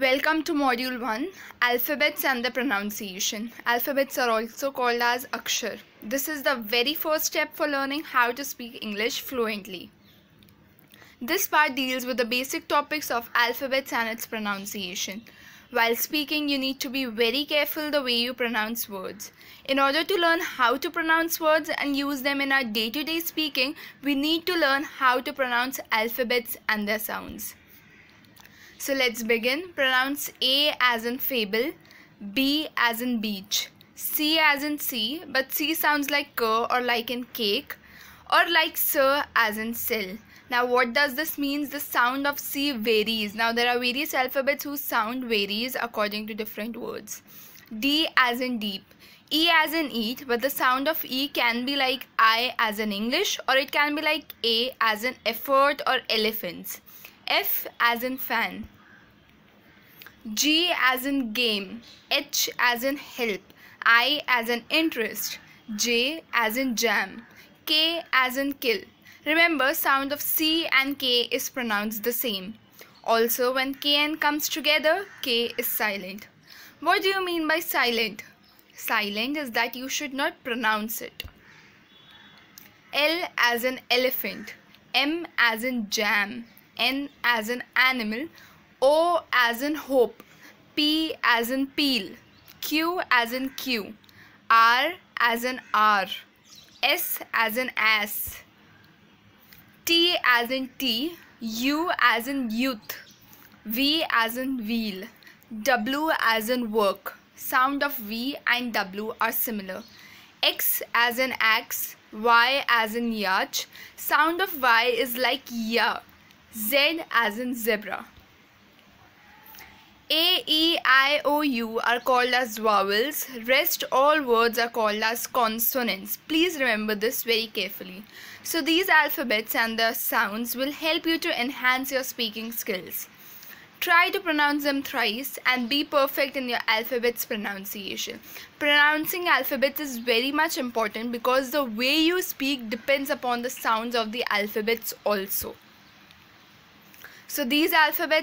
Welcome to Module 1 Alphabets and the Pronunciation. Alphabets are also called as Akshar. This is the very first step for learning how to speak English fluently. This part deals with the basic topics of alphabets and its pronunciation. While speaking, you need to be very careful the way you pronounce words. In order to learn how to pronounce words and use them in our day to day speaking, we need to learn how to pronounce alphabets and their sounds. So let's begin. Pronounce A as in fable, B as in beach, C as in sea, but C sounds like K or like in cake, or like sir as in sill. Now what does this mean? The sound of C varies. Now there are various alphabets whose sound varies according to different words. D as in deep, E as in eat, but the sound of E can be like I as in English or it can be like A as in effort or elephants. F as in fan. G as in game, H as in help, I as in interest, J as in jam, K as in kill. Remember, sound of C and K is pronounced the same. Also, when K and comes together, K is silent. What do you mean by silent? Silent is that you should not pronounce it. L as in elephant, M as in jam, N as in animal, O as in hope, P as in peel, Q as in queue, R as in R, S as in ass, T as in T, U as in youth, V as in wheel, W as in work. Sound of V and W are similar. X as in axe, Y as in yacht. Sound of Y is like ya. Z as in zebra. A, E, I, O, U are called as vowels. Rest all words are called as consonants. Please remember this very carefully. So these alphabets and their sounds will help you to enhance your speaking skills. Try to pronounce them thrice and be perfect in your alphabet's pronunciation. Pronouncing alphabets is very much important because the way you speak depends upon the sounds of the alphabets also. So these alphabets